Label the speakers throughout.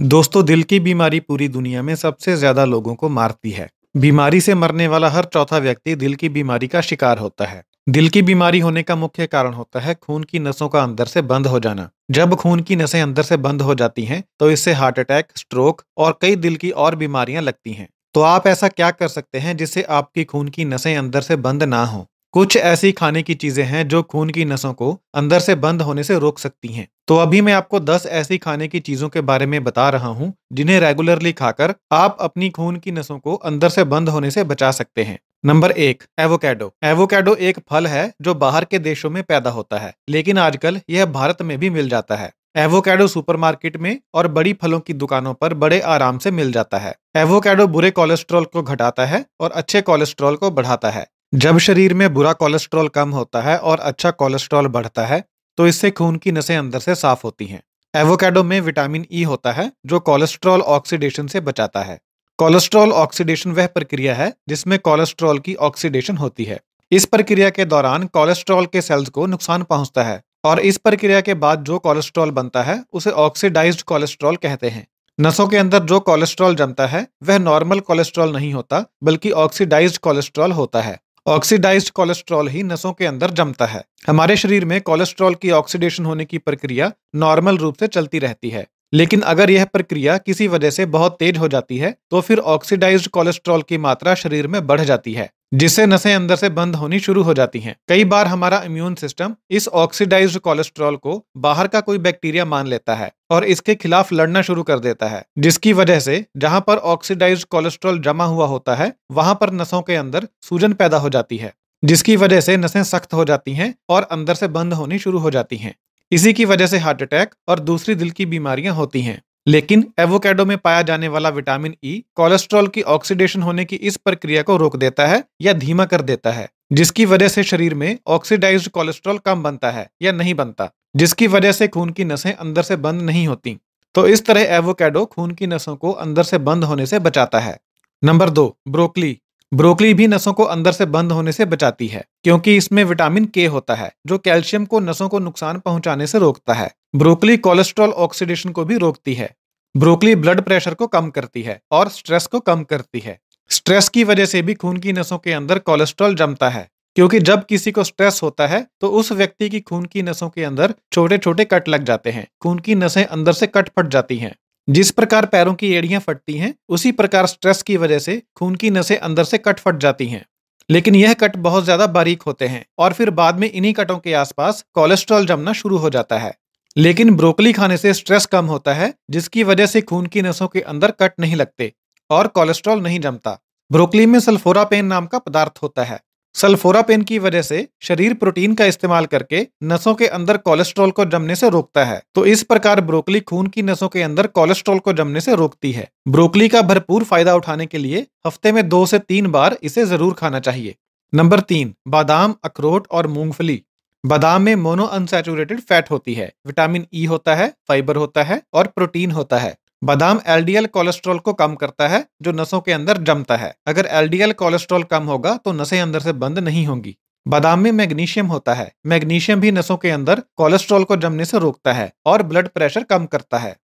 Speaker 1: दोस्तों दिल की बीमारी पूरी दुनिया में सबसे ज्यादा लोगों को मारती है बीमारी से मरने वाला हर चौथा व्यक्ति दिल की बीमारी का शिकार होता है दिल की बीमारी होने का मुख्य कारण होता है खून की नसों का अंदर से बंद हो जाना जब खून की नसें अंदर से बंद हो जाती हैं तो इससे हार्ट अटैक स्ट्रोक और कई दिल की और बीमारियां लगती हैं तो आप ऐसा क्या कर सकते हैं जिससे आपकी खून की नसें अंदर से बंद ना हो कुछ ऐसी खाने की चीजें हैं जो खून की नसों को अंदर से बंद होने से रोक सकती हैं तो अभी मैं आपको 10 ऐसी खाने की चीजों के बारे में बता रहा हूं जिन्हें रेगुलरली खाकर आप अपनी खून की नसों को अंदर से बंद होने से बचा सकते हैं नंबर एक एवोकेडो एवोकेडो एक फल है जो बाहर के देशों में पैदा होता है लेकिन आजकल यह भारत में भी मिल जाता है एवोकेडो सुपरमार्केट में और बड़ी फलों की दुकानों पर बड़े आराम से मिल जाता है एवोकेडो बुरे कोलेस्ट्रॉल को घटाता है और अच्छे कोलेस्ट्रॉल को बढ़ाता है जब शरीर में बुरा कोलेस्ट्रॉल कम होता है और अच्छा कोलेस्ट्रॉल बढ़ता है तो इससे खून की नसें अंदर से साफ होती हैं एवोकेडो में विटामिन ई e होता है जो कोलेस्ट्रॉल ऑक्सीडेशन से बचाता है कोलेस्ट्रॉल ऑक्सीडेशन वह प्रक्रिया है जिसमें कोलेस्ट्रॉल की ऑक्सीडेशन होती है इस प्रक्रिया के दौरान कोलेस्ट्रॉल के सेल्स को नुकसान पहुंचता है और इस प्रक्रिया के बाद जो कोलेस्ट्रॉल बनता है उसे ऑक्सीडाइज्ड कोलेस्ट्रॉल कहते हैं नसों के अंदर जो कोलेस्ट्रॉल जमता है वह नॉर्मल कोलेस्ट्रॉल नहीं होता बल्कि ऑक्सीडाइज्ड कोलेस्ट्रॉल होता है ऑक्सीडाइज्ड कोलेस्ट्रॉल ही नसों के अंदर जमता है हमारे शरीर में कोलेस्ट्रॉल की ऑक्सीडेशन होने की प्रक्रिया नॉर्मल रूप से चलती रहती है लेकिन अगर यह प्रक्रिया किसी वजह से बहुत तेज हो जाती है तो फिर ऑक्सीडाइज्ड कोलेस्ट्रॉल की मात्रा शरीर में बढ़ जाती है जिससे नसें अंदर से बंद होनी शुरू हो जाती हैं कई बार हमारा इम्यून सिस्टम इस ऑक्सीडाइज्ड कोलेस्ट्रॉल को बाहर का कोई बैक्टीरिया मान लेता है और इसके खिलाफ लड़ना शुरू कर देता है जिसकी वजह से जहां पर ऑक्सीडाइज्ड कोलेस्ट्रॉल जमा हुआ होता है वहां पर नसों के अंदर सूजन पैदा हो जाती है जिसकी वजह से नसें सख्त हो जाती हैं और अंदर से बंद होनी शुरू हो जाती हैं इसी की वजह से हार्ट अटैक और दूसरी दिल की बीमारियां होती हैं लेकिन एवोकेडो में पाया जाने वाला विटामिन ई e, कोलेस्ट्रॉल की ऑक्सीडेशन होने की इस प्रक्रिया को रोक देता है या धीमा कर देता है जिसकी वजह से शरीर में ऑक्सीडाइज्ड कोलेस्ट्रॉल कम बनता है या नहीं बनता जिसकी वजह से खून की नसें अंदर से बंद नहीं होती तो इस तरह एवोकेडो खून की नसों को अंदर से बंद होने से बचाता है नंबर दो ब्रोकली ब्रोकली भी नसों को अंदर से बंद होने से बचाती है क्योंकि इसमें विटामिन के होता है जो कैल्शियम को नसों को नुकसान पहुंचाने से रोकता है ब्रोकली कोलेस्ट्रॉल ऑक्सीडेशन को भी रोकती है ब्रोकली ब्लड प्रेशर को कम करती है और स्ट्रेस को कम करती है स्ट्रेस की वजह से भी खून की नसों के अंदर कोलेस्ट्रॉल जमता है क्योंकि जब किसी को स्ट्रेस होता है तो उस व्यक्ति की खून की नसों के अंदर छोटे छोटे कट लग जाते हैं खून की नसें अंदर से कट फट जाती हैं जिस प्रकार पैरों की एड़ियां फटती हैं उसी प्रकार स्ट्रेस की वजह से खून की नसें अंदर से कट फट जाती हैं लेकिन यह कट बहुत ज्यादा बारीक होते हैं और फिर बाद में इन्हीं कटों के आसपास कोलेस्ट्रॉल जमना शुरू हो जाता है लेकिन ब्रोकली खाने से स्ट्रेस कम होता है जिसकी वजह से खून की नसों के अंदर कट नहीं लगते और कोलेस्ट्रॉल नहीं जमता ब्रोकली में सल्फोरापेन नाम का पदार्थ होता है सल्फोरापेन की वजह से शरीर प्रोटीन का इस्तेमाल करके नसों के अंदर कोलेस्ट्रॉल को जमने से रोकता है तो इस प्रकार ब्रोकली खून की नसों के अंदर कोलेस्ट्रॉल को जमने से रोकती है ब्रोकली का भरपूर फायदा उठाने के लिए हफ्ते में दो से तीन बार इसे जरूर खाना चाहिए नंबर तीन बादाम अखरोट और मूंगफली बादाम में मोनो अनसेचुरेटेड फैट होती है विटामिन ई e होता है फाइबर होता है और प्रोटीन होता है बादाम एलडीएल कोलेस्ट्रॉल को कम करता है जो नसों के अंदर जमता है अगर एलडीएल कोलेस्ट्रॉल कम होगा तो नसें अंदर से बंद नहीं होंगी बादाम में मैग्नीशियम होता है मैग्नीशियम भी नसों के अंदर कोलेस्ट्रॉल को जमने से रोकता है और ब्लड प्रेशर कम करता है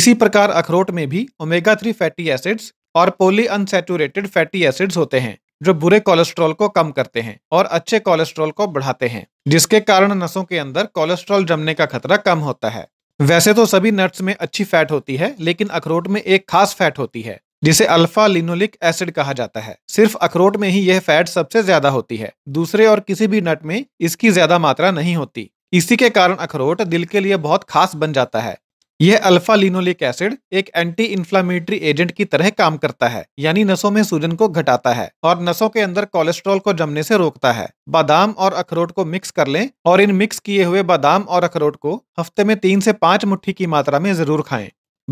Speaker 1: इसी प्रकार अखरोट में भी ओमेगा थ्री फैटी एसिड्स और पोली अनसेचुरेटेड फैटी एसिड्स होते हैं जो बुरे कोलेस्ट्रॉल को कम करते हैं और अच्छे कोलेस्ट्रॉल को बढ़ाते हैं जिसके कारण नसों के अंदर कोलेस्ट्रॉल जमने का खतरा कम होता है वैसे तो सभी नट्स में अच्छी फैट होती है लेकिन अखरोट में एक खास फैट होती है जिसे अल्फा लिनोलिक एसिड कहा जाता है सिर्फ अखरोट में ही यह फैट सबसे ज्यादा होती है दूसरे और किसी भी नट में इसकी ज्यादा मात्रा नहीं होती इसी के कारण अखरोट दिल के लिए बहुत खास बन जाता है यह अल्फा लिनोलिक एसिड एक एंटी इन्फ्लामेटरी एजेंट की तरह काम करता है यानी नसों में सूजन को घटाता है और नसों के अंदर कोलेस्ट्रॉल को जमने से रोकता है बादाम और अखरोट को मिक्स कर लें और इन मिक्स किए हुए बादाम और अखरोट को हफ्ते में तीन से पांच मुट्ठी की मात्रा में जरूर खाएं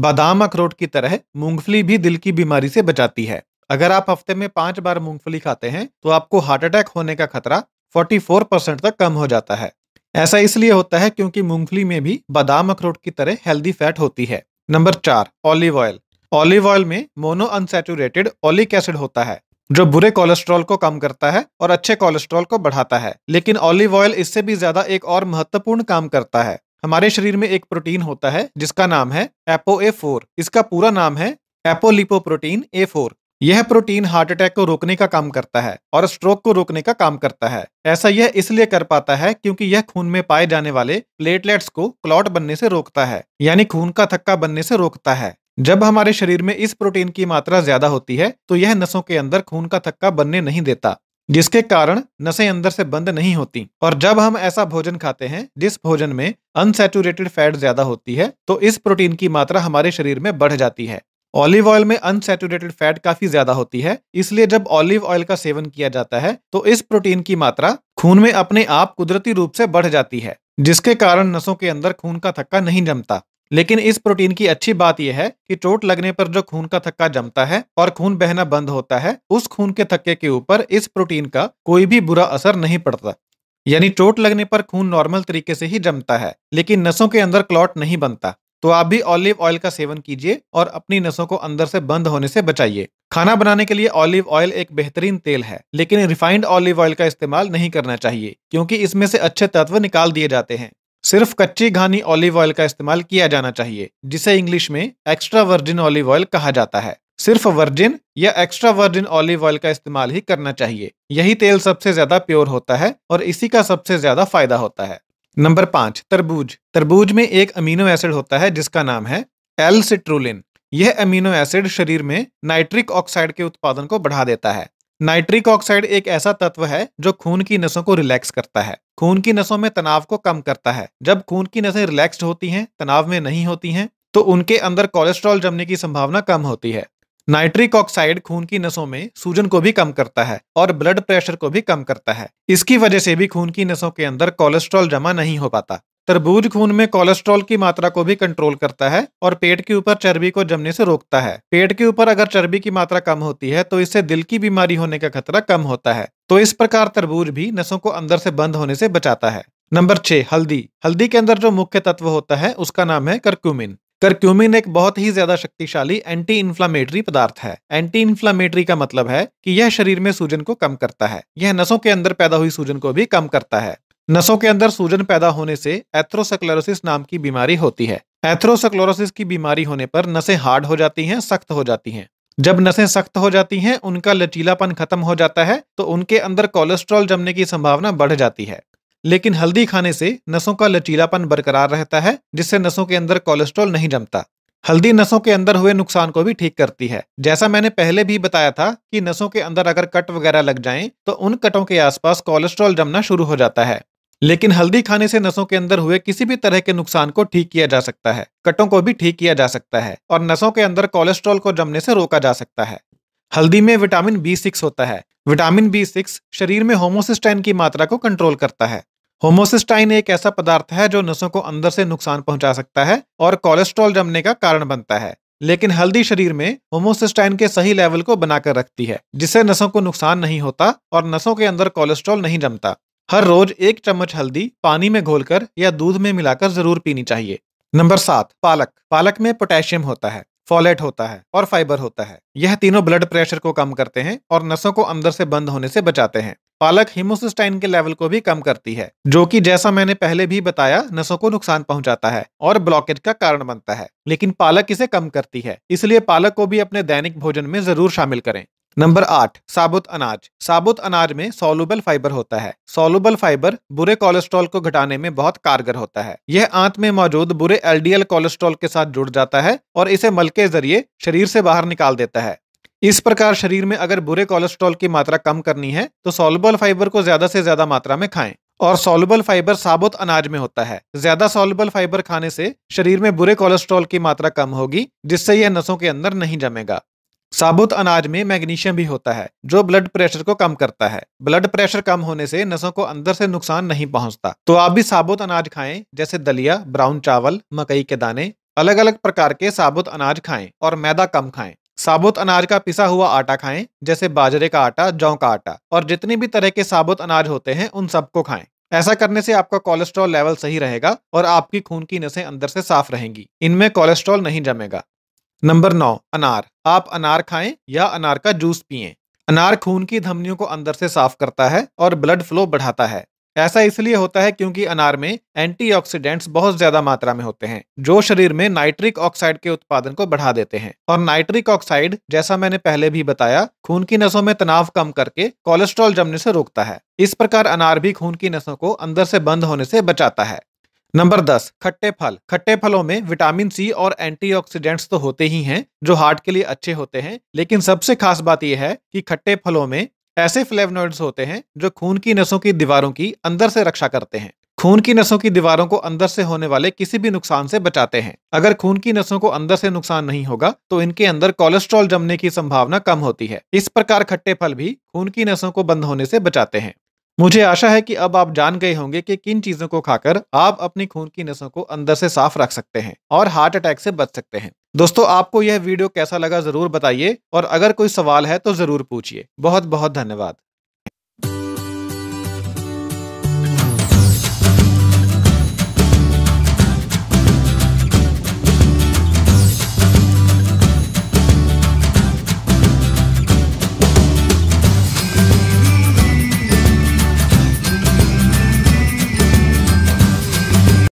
Speaker 1: बादाम अखरोट की तरह मूंगफली भी दिल की बीमारी से बचाती है अगर आप हफ्ते में पांच बार मूंगफली खाते हैं तो आपको हार्ट अटैक होने का खतरा 44 परसेंट तक कम हो जाता है ऐसा इसलिए होता है क्योंकि मूंगफली में भी बादाम अखरोट की तरह हेल्दी फैट होती है नंबर चार ऑलिव ऑयल ऑलिव ऑयल में मोनो अनसेचुरेटेड ऑलिक एसिड होता है जो बुरे कोलेस्ट्रॉल को कम करता है और अच्छे कोलेस्ट्रॉल को बढ़ाता है लेकिन ऑलिव ऑयल इससे भी ज्यादा एक और महत्वपूर्ण काम करता है हमारे शरीर में एक प्रोटीन होता है जिसका नाम है एपो ए फोर इसका पूरा नाम है एपोलिपोप्रोटीन ए फोर यह प्रोटीन हार्ट अटैक को रोकने का काम करता है और स्ट्रोक को रोकने का काम करता है ऐसा यह इसलिए कर पाता है क्योंकि यह खून में पाए जाने वाले प्लेटलेट्स को क्लॉट बनने से रोकता है यानी खून का थक्का बनने से रोकता है जब हमारे शरीर में इस प्रोटीन की मात्रा ज्यादा होती है तो यह नसों के अंदर खून का थक्का बनने नहीं देता जिसके कारण नसें अंदर से बंद नहीं होती और जब हम ऐसा भोजन खाते हैं जिस भोजन में अनसेचुरेटेड फैट ज्यादा होती है तो इस प्रोटीन की मात्रा हमारे शरीर में बढ़ जाती है ऑलिव ऑयल में अनसेचुरेटेड फैट काफी ज्यादा होती है इसलिए जब ऑलिव ऑयल का सेवन किया जाता है तो इस प्रोटीन की मात्रा खून में अपने आप कुदरती रूप से बढ़ जाती है जिसके कारण नसों के अंदर खून का थक्का नहीं जमता लेकिन इस प्रोटीन की अच्छी बात यह है कि चोट लगने पर जो खून का थक्का जमता है और खून बहना बंद होता है उस खून के थक्के के ऊपर इस प्रोटीन का कोई भी बुरा असर नहीं पड़ता यानी चोट लगने पर खून नॉर्मल तरीके से ही जमता है लेकिन नसों के अंदर क्लॉट नहीं बनता तो आप भी ऑलिव ऑयल का सेवन कीजिए और अपनी नसों को अंदर से बंद होने से बचाइए खाना बनाने के लिए ऑलिव ऑयल एक बेहतरीन तेल है लेकिन रिफाइंड ऑलिव ऑयल का इस्तेमाल नहीं करना चाहिए क्योंकि इसमें से अच्छे तत्व निकाल दिए जाते हैं सिर्फ कच्ची घानी ऑलिव ऑयल का इस्तेमाल किया जाना चाहिए जिसे इंग्लिश में एक्स्ट्रा वर्जिन ऑलिव ऑयल कहा जाता है सिर्फ वर्जिन या एक्स्ट्रा वर्जिन ऑलिव ऑयल का इस्तेमाल ही करना चाहिए यही तेल सबसे ज्यादा प्योर होता है और इसी का सबसे ज्यादा फायदा होता है नंबर पांच तरबूज तरबूज में एक अमीनो एसिड होता है जिसका नाम है एल सिट्रोलिन यह अमीनो एसिड शरीर में नाइट्रिक ऑक्साइड के उत्पादन को बढ़ा देता है नाइट्रिक ऑक्साइड एक ऐसा तत्व है जो खून की नसों को रिलैक्स करता है खून की नसों में तनाव को कम करता है जब खून की नसें रिलैक्स होती हैं तनाव में नहीं होती हैं तो उनके अंदर कोलेस्ट्रॉल जमने की संभावना कम होती है नाइट्रिक ऑक्साइड खून की नसों में सूजन को भी कम करता है और ब्लड प्रेशर को भी कम करता है इसकी वजह से भी खून की नसों के अंदर कोलेस्ट्रॉल जमा नहीं हो पाता तरबूज खून में कोलेस्ट्रॉल की मात्रा को भी कंट्रोल करता है और पेट के ऊपर चर्बी को जमने से रोकता है पेट के ऊपर अगर चर्बी की मात्रा कम होती है तो इससे दिल की बीमारी होने का खतरा कम होता है तो इस प्रकार तरबूज भी नसों को अंदर से बंद होने से बचाता है नंबर छह हल्दी हल्दी के अंदर जो मुख्य तत्व होता है उसका नाम है करक्यूमिन करक्यूमिन एक बहुत ही ज्यादा शक्तिशाली एंटी इन्फ्लामेटरी पदार्थ है एंटी इन्फ्लामेटरी का मतलब है कि यह शरीर में सूजन को कम करता है यह नसों के अंदर पैदा हुई सूजन को भी कम करता है नसों के अंदर सूजन पैदा होने से एथ्रोसक्लोरोसिस नाम की बीमारी होती है एथ्रोसक्लोरोसिस की बीमारी होने पर नसें हार्ड हो जाती हैं सख्त हो जाती हैं जब नसें सख्त हो जाती हैं उनका लचीलापन खत्म हो जाता है तो उनके अंदर कोलेस्ट्रॉल जमने की संभावना बढ़ जाती है लेकिन हल्दी खाने से नसों का लचीलापन बरकरार रहता है जिससे नसों के अंदर कोलेस्ट्रॉल नहीं जमता हल्दी नसों के अंदर हुए नुकसान को भी ठीक करती है जैसा मैंने पहले भी बताया था कि नसों के अंदर अगर कट वगैरह लग जाएं तो उन कटों के आसपास कोलेस्ट्रॉल जमना शुरू हो जाता है लेकिन हल्दी खाने से नसों के अंदर हुए किसी भी तरह के नुकसान को ठीक किया जा सकता है कटों को भी ठीक किया जा सकता है और नसों के अंदर कोलेस्ट्रॉल को जमने से रोका जा सकता है हल्दी में विटामिन बी सिक्स होता है विटामिन बी सिक्स शरीर में होमोसिस्टाइन की मात्रा को कंट्रोल करता है होमोसिस्टाइन एक ऐसा पदार्थ है जो नसों को अंदर से नुकसान पहुंचा सकता है और कोलेस्ट्रॉल जमने का कारण बनता है लेकिन हल्दी शरीर में होमोसिस्टाइन के सही लेवल को बनाकर रखती है जिससे नसों को नुकसान नहीं होता और नसों के अंदर कोलेस्ट्रॉल नहीं जमता हर रोज एक चम्मच हल्दी पानी में घोलकर या दूध में मिलाकर जरूर पीनी चाहिए नंबर सात पालक पालक में पोटेशियम होता है फॉलेट होता है और फाइबर होता है यह तीनों ब्लड प्रेशर को कम करते हैं और नसों को अंदर से बंद होने से बचाते हैं पालक हिमोसिस्टाइन के लेवल को भी कम करती है जो कि जैसा मैंने पहले भी बताया नसों को नुकसान पहुंचाता है और ब्लॉकेज का कारण बनता है लेकिन पालक इसे कम करती है इसलिए पालक को भी अपने दैनिक भोजन में जरूर शामिल करें नंबर आठ साबुत अनाज साबुत अनाज में सोलुबल फाइबर होता है सोलुबल फाइबर बुरे कोलेस्ट्रॉल को घटाने में बहुत कारगर होता है यह आंत में मौजूद बुरे एलडीएल कोलेस्ट्रॉल के साथ जुड़ जाता है और इसे मल के जरिए शरीर से बाहर निकाल देता है इस प्रकार शरीर में अगर बुरे कोलेस्ट्रॉल की मात्रा कम करनी है तो सोलुबल फाइबर को ज्यादा से ज्यादा मात्रा में खाएं और सोलुबल फाइबर साबुत अनाज में होता है ज्यादा सोलुबल फाइबर खाने से शरीर में बुरे कोलेस्ट्रॉल की मात्रा कम होगी जिससे यह नसों के अंदर नहीं जमेगा साबुत अनाज में मैग्नीशियम भी होता है जो ब्लड प्रेशर को कम करता है ब्लड प्रेशर कम होने से नसों को अंदर से नुकसान नहीं पहुंचता तो आप भी साबुत अनाज खाएं जैसे दलिया ब्राउन चावल मकई के दाने अलग अलग प्रकार के साबुत अनाज खाएं और मैदा कम खाएं साबुत अनाज का पिसा हुआ आटा खाएं जैसे बाजरे का आटा जौ का आटा और जितने भी तरह के साबुत अनाज होते हैं उन सबको खाएं ऐसा करने से आपका कोलेस्ट्रॉल लेवल सही रहेगा और आपकी खून की नसें अंदर से साफ रहेंगी इनमें कोलेस्ट्रॉल नहीं जमेगा नंबर नौ अनार आप अनार खाएं या अनार का जूस पिए अनार खून की धमनियों को अंदर से साफ करता है और ब्लड फ्लो बढ़ाता है ऐसा इसलिए होता है क्योंकि अनार में एंटीऑक्सीडेंट्स बहुत ज्यादा मात्रा में होते हैं जो शरीर में नाइट्रिक ऑक्साइड के उत्पादन को बढ़ा देते हैं और नाइट्रिक ऑक्साइड जैसा मैंने पहले भी बताया खून की नसों में तनाव कम करके कोलेस्ट्रॉल जमने से रोकता है इस प्रकार अनार भी खून की नसों को अंदर से बंद होने से बचाता है नंबर दस खट्टे फल खट्टे फलों में विटामिन सी और एंटीऑक्सीडेंट्स तो होते ही हैं जो हार्ट के लिए अच्छे होते हैं लेकिन सबसे खास बात यह है कि खट्टे फलों में ऐसे फ्लेवनॉइड्स होते हैं जो खून की नसों की दीवारों की अंदर से रक्षा करते हैं खून की नसों की दीवारों को अंदर से होने वाले किसी भी नुकसान से बचाते हैं अगर खून की नसों को अंदर से नुकसान नहीं होगा तो इनके अंदर कोलेस्ट्रॉल जमने की संभावना कम होती है इस प्रकार खट्टे फल भी खून की नसों को बंद होने से बचाते हैं मुझे आशा है कि अब आप जान गए होंगे कि किन चीजों को खाकर आप अपनी खून की नसों को अंदर से साफ रख सकते हैं और हार्ट अटैक से बच सकते हैं दोस्तों आपको यह वीडियो कैसा लगा जरूर बताइए और अगर कोई सवाल है तो जरूर पूछिए बहुत बहुत धन्यवाद